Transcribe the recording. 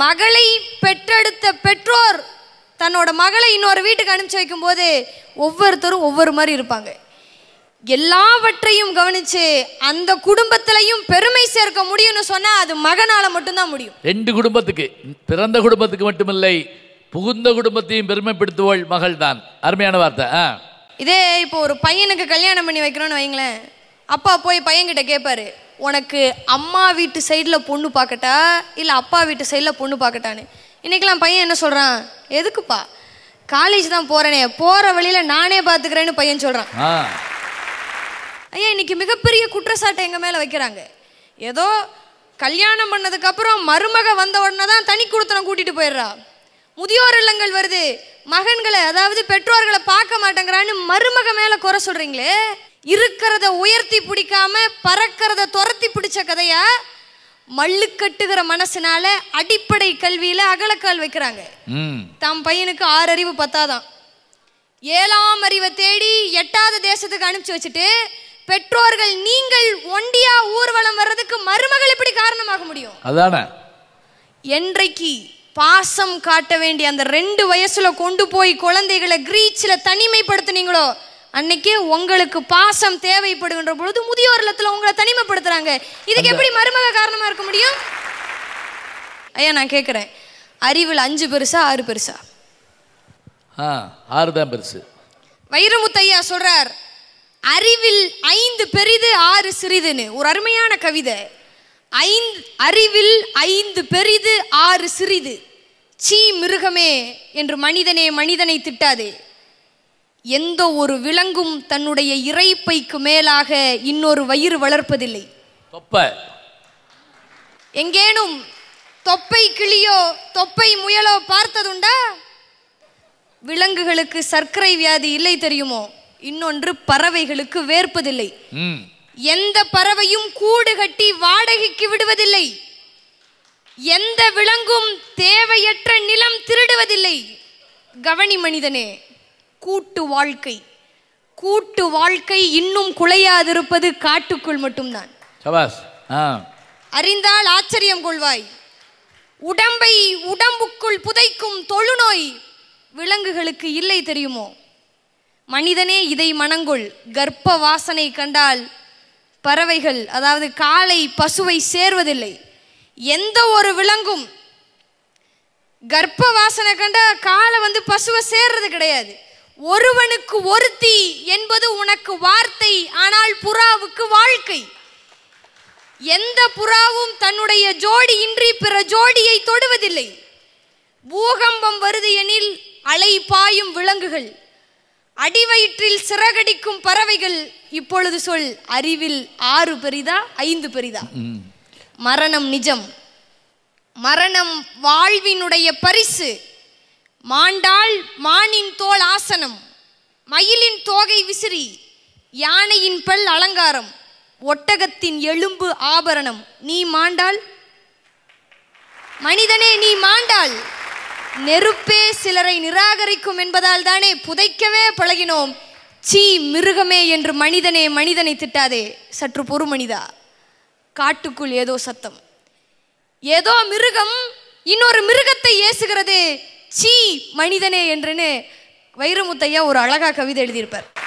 மகளை பெற்றெடுத்த பெற்றோர் தன்னோட மகளை இன்னொரு வீட்டுக்கு அனுப்பிச்சி போது ஒவ்வொருத்தரும் ஒவ்வொரு மாதிரி இருப்பாங்க எல்லாவற்றையும் கவனிச்சு அந்த குடும்பத்திலையும் பெருமை சேர்க்க முடியும்னு சொன்னா அது மகனால மட்டும்தான் முடியும் ரெண்டு குடும்பத்துக்கு பிறந்த குடும்பத்துக்கு மட்டுமில்லை புகுந்த குடும்பத்தையும் பெருமைப்படுத்துவோள் மகள் தான் அருமையான வார்த்தை இதே இப்போ ஒரு பையனுக்கு கல்யாணம் பண்ணி வைக்கிறோன்னு வைங்களேன் அப்பா போய் பையன்கிட்ட கேட்பாரு உனக்கு அம்மா வீட்டு சைடில் பொண்ணு பார்க்கட்டா இல்லை அப்பா வீட்டு சைடில் பொண்ணு பார்க்கட்டான்னு இன்றைக்கெலாம் பையன் என்ன சொல்கிறான் எதுக்குப்பா காலேஜ் தான் போகிறனே போகிற வழியில் நானே பார்த்துக்கிறேன்னு பையன் சொல்கிறான் ஐயா இன்னைக்கு மிகப்பெரிய குற்றச்சாட்டை எங்கள் மேலே வைக்கிறாங்க ஏதோ கல்யாணம் பண்ணதுக்கப்புறம் மருமக வந்த உடனே தான் தனி கொடுத்தனம் கூட்டிகிட்டு போயிடுறா முதியோர் இல்லங்கள் வருது மகன்களை அதாவது பெற்றோர்களை பார்க்க மாட்டேங்கிறான்னு மருமக மேலே குறை சொல்கிறீங்களே இருக்கிறத உயர்த்தி பிடிக்காம பறக்கிறத துரத்தி பிடிச்ச கதையா மல்லு கட்டுகிற மனசுனால அடிப்படை கல்வியில அகலக்கால் வைக்கிறாங்க தம் பையனுக்கு ஆறு அறிவு பத்தாதான் ஏழாம் அறிவை தேடி எட்டாவது தேசத்துக்கு அனுப்பிச்சு வச்சுட்டு பெற்றோர்கள் நீங்கள் ஒண்டியா ஊர்வலம் வர்றதுக்கு மருமகள் எப்படி காரணமாக முடியும் என்றைக்கு பாசம் காட்ட வேண்டிய அந்த ரெண்டு வயசுல கொண்டு போய் குழந்தைகளை கிரீச்சில் தனிமைப்படுத்துனீங்களோ அன்னைக்கு உங்களுக்கு பாசம் தேவைப்படுகின்ற பொழுது முதியோர் இல்லத்தில் உங்களை தனிமைப்படுத்துறாங்க இதுக்கு எப்படி மருமக காரணமா இருக்க முடியும் ஐயா நான் கேட்குறேன் அறிவில் அஞ்சு பெருசா ஆறு பெருசா ஆ ஆறு தான் பெருசு வைரமுத்து ஐயா சொல்றார் அறிவில் ஐந்து பெரிது ஆறு சிறிதுன்னு ஒரு அருமையான கவிதை ஐந்து அறிவில் ஐந்து பெரிது ஆறு சிறிது சீ மிருகமே என்று மனிதனே மனிதனை திட்டாதே எந்த ஒரு விலங்கும் தன்னுடைய இறைப்பைக்கு மேலாக இன்னொரு வயிறு வளர்ப்பதில்லை எங்கேனும் தொப்பை கிளியோ தொப்பை முயலோ பார்த்ததுண்டா விலங்குகளுக்கு சர்க்கரை வியாதி இல்லை தெரியுமோ இன்னொன்று பறவைகளுக்கு வேர்ப்பதில்லை எந்த பறவையும் கூடு கட்டி வாடகைக்கு விடுவதில்லை எந்த விலங்கும் தேவையற்ற நிலம் திருடுவதில்லை கவனி மனிதனே கூட்டு வாழ்க்கை கூட்டு வாழ்க்கை இன்னும் குலையாதிருப்பது காட்டுக்குள் மட்டும்தான் அறிந்தால் ஆச்சரியம் கொள்வாய் உடம்பை உடம்புக்குள் புதைக்கும் தொழுநோய் விலங்குகளுக்கு இல்லை தெரியுமோ மனிதனே இதை மனங்கொள் கர்ப்ப வாசனை கண்டால் பறவைகள் அதாவது காலை பசுவை சேர்வதில்லை எந்த ஒரு விலங்கும் கர்ப்ப வாசனை கண்டால் காலை வந்து பசுவை சேர்றது கிடையாது ஒருவனுக்கு ஒருத்தி என்பது உனக்கு வார்த்தை ஆனால் புறாவுக்கு வாழ்க்கை எந்த புறாவும் தன்னுடைய ஜோடி இன்றி பிற ஜோடியை தொடுவதில்லை பூகம்பம் வருது எனில் அலை பாயும் விலங்குகள் அடிவயிற்றில் சிறகடிக்கும் பறவைகள் இப்பொழுது சொல் அறிவில் ஆறு பெரிதா ஐந்து பெரிதா மரணம் நிஜம் மரணம் வாழ்வினுடைய பரிசு மாண்டாள் மானின் தோல் ஆசனம் மயிலின் தோகை விசிறி யானையின் பல் அலங்காரம் ஒட்டகத்தின் எலும்பு ஆபரணம் நீ மாண்டாள் மனிதனே நீ மாண்டாள் நெருப்பே சிலரை நிராகரிக்கும் என்பதால் தானே புதைக்கவே பழகினோம் சீ மிருகமே என்று மனிதனே மனிதனை திட்டாதே சற்று பொறு மனிதா காட்டுக்குள் ஏதோ சத்தம் ஏதோ மிருகம் இன்னொரு மிருகத்தை ஏசுகிறது சீ மனிதனே என்றுன்னு வைரமுத்தையா ஒரு அழகா கவிதை எழுதியிருப்பார்